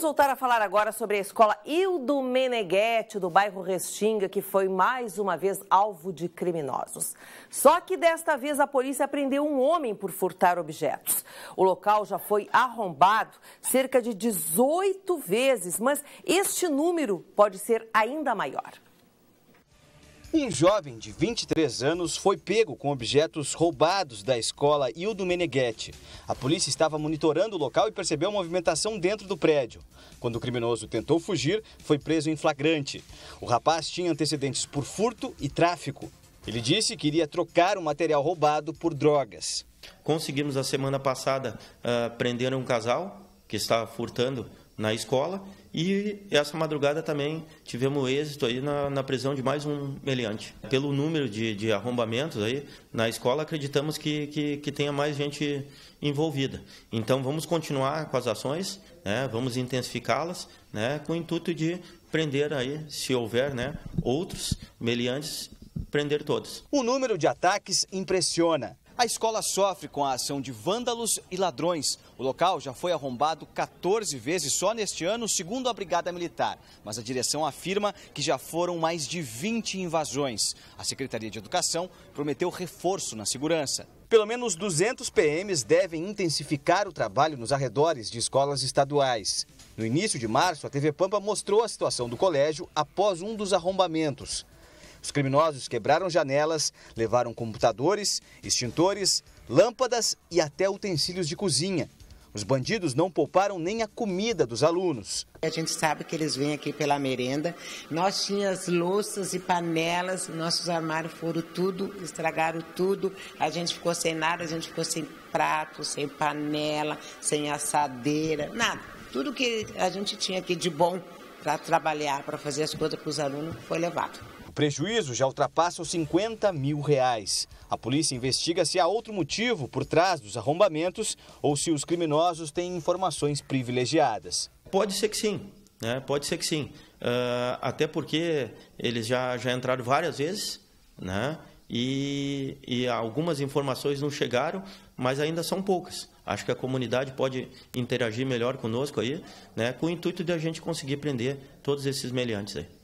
Vamos voltar a falar agora sobre a escola Hildo Meneghetti, do bairro Restinga, que foi mais uma vez alvo de criminosos. Só que desta vez a polícia prendeu um homem por furtar objetos. O local já foi arrombado cerca de 18 vezes, mas este número pode ser ainda maior. Um jovem de 23 anos foi pego com objetos roubados da escola Hildo Meneghetti. A polícia estava monitorando o local e percebeu movimentação dentro do prédio. Quando o criminoso tentou fugir, foi preso em flagrante. O rapaz tinha antecedentes por furto e tráfico. Ele disse que iria trocar o material roubado por drogas. Conseguimos a semana passada uh, prender um casal que estava furtando na escola. E essa madrugada também tivemos êxito aí na, na prisão de mais um meliante. Pelo número de, de arrombamentos aí na escola, acreditamos que, que, que, tenha mais gente envolvida. Então vamos continuar com as ações, né? vamos intensificá-las, né? com o intuito de prender aí, se houver, né? outros meliantes prender todos. O número de ataques impressiona. A escola sofre com a ação de vândalos e ladrões. O local já foi arrombado 14 vezes só neste ano, segundo a Brigada Militar. Mas a direção afirma que já foram mais de 20 invasões. A Secretaria de Educação prometeu reforço na segurança. Pelo menos 200 PMs devem intensificar o trabalho nos arredores de escolas estaduais. No início de março, a TV Pampa mostrou a situação do colégio após um dos arrombamentos. Os criminosos quebraram janelas, levaram computadores, extintores, lâmpadas e até utensílios de cozinha. Os bandidos não pouparam nem a comida dos alunos. A gente sabe que eles vêm aqui pela merenda. Nós tínhamos louças e panelas, nossos armários foram tudo, estragaram tudo. A gente ficou sem nada, a gente ficou sem prato, sem panela, sem assadeira, nada. Tudo que a gente tinha aqui de bom para trabalhar, para fazer as coisas para os alunos, foi levado. O prejuízo já ultrapassa os 50 mil reais. A polícia investiga se há outro motivo por trás dos arrombamentos ou se os criminosos têm informações privilegiadas. Pode ser que sim, né? pode ser que sim. Uh, até porque eles já, já entraram várias vezes, né? e, e algumas informações não chegaram, mas ainda são poucas. Acho que a comunidade pode interagir melhor conosco aí, né, com o intuito de a gente conseguir prender todos esses meliantes aí.